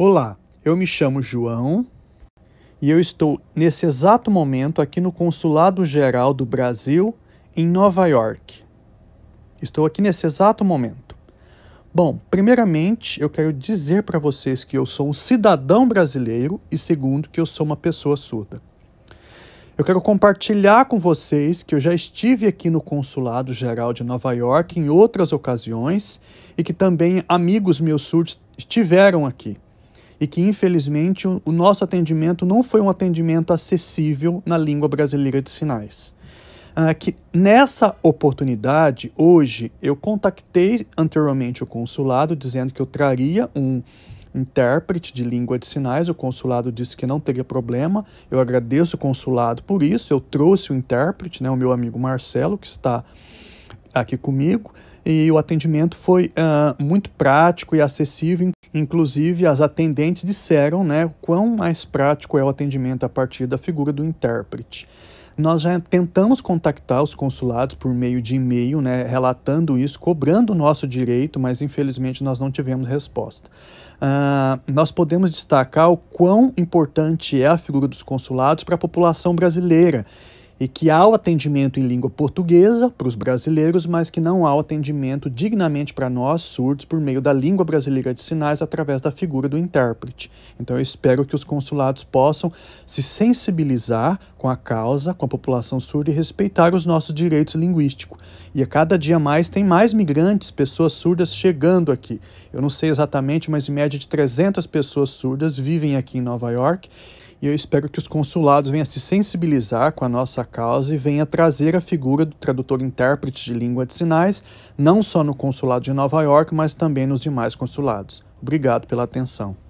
Olá, eu me chamo João e eu estou nesse exato momento aqui no Consulado Geral do Brasil em Nova York. Estou aqui nesse exato momento. Bom, primeiramente eu quero dizer para vocês que eu sou um cidadão brasileiro e, segundo, que eu sou uma pessoa surda. Eu quero compartilhar com vocês que eu já estive aqui no Consulado Geral de Nova York em outras ocasiões e que também amigos meus surdos estiveram aqui e que, infelizmente, o nosso atendimento não foi um atendimento acessível na língua brasileira de sinais. Ah, que nessa oportunidade, hoje, eu contactei anteriormente o consulado dizendo que eu traria um intérprete de língua de sinais. O consulado disse que não teria problema. Eu agradeço o consulado por isso. Eu trouxe o intérprete, né, o meu amigo Marcelo, que está aqui comigo. E o atendimento foi uh, muito prático e acessível, Inclusive, as atendentes disseram né, o quão mais prático é o atendimento a partir da figura do intérprete. Nós já tentamos contactar os consulados por meio de e-mail, né, relatando isso, cobrando o nosso direito, mas infelizmente nós não tivemos resposta. Uh, nós podemos destacar o quão importante é a figura dos consulados para a população brasileira e que há o atendimento em língua portuguesa para os brasileiros, mas que não há o atendimento dignamente para nós surdos por meio da língua brasileira de sinais através da figura do intérprete. Então eu espero que os consulados possam se sensibilizar com a causa, com a população surda e respeitar os nossos direitos linguísticos. E a cada dia mais tem mais migrantes, pessoas surdas chegando aqui. Eu não sei exatamente, mas em média de 300 pessoas surdas vivem aqui em Nova York e eu espero que os consulados venham se sensibilizar com a nossa causa e venham trazer a figura do tradutor-intérprete de língua de sinais, não só no consulado de Nova York, mas também nos demais consulados. Obrigado pela atenção.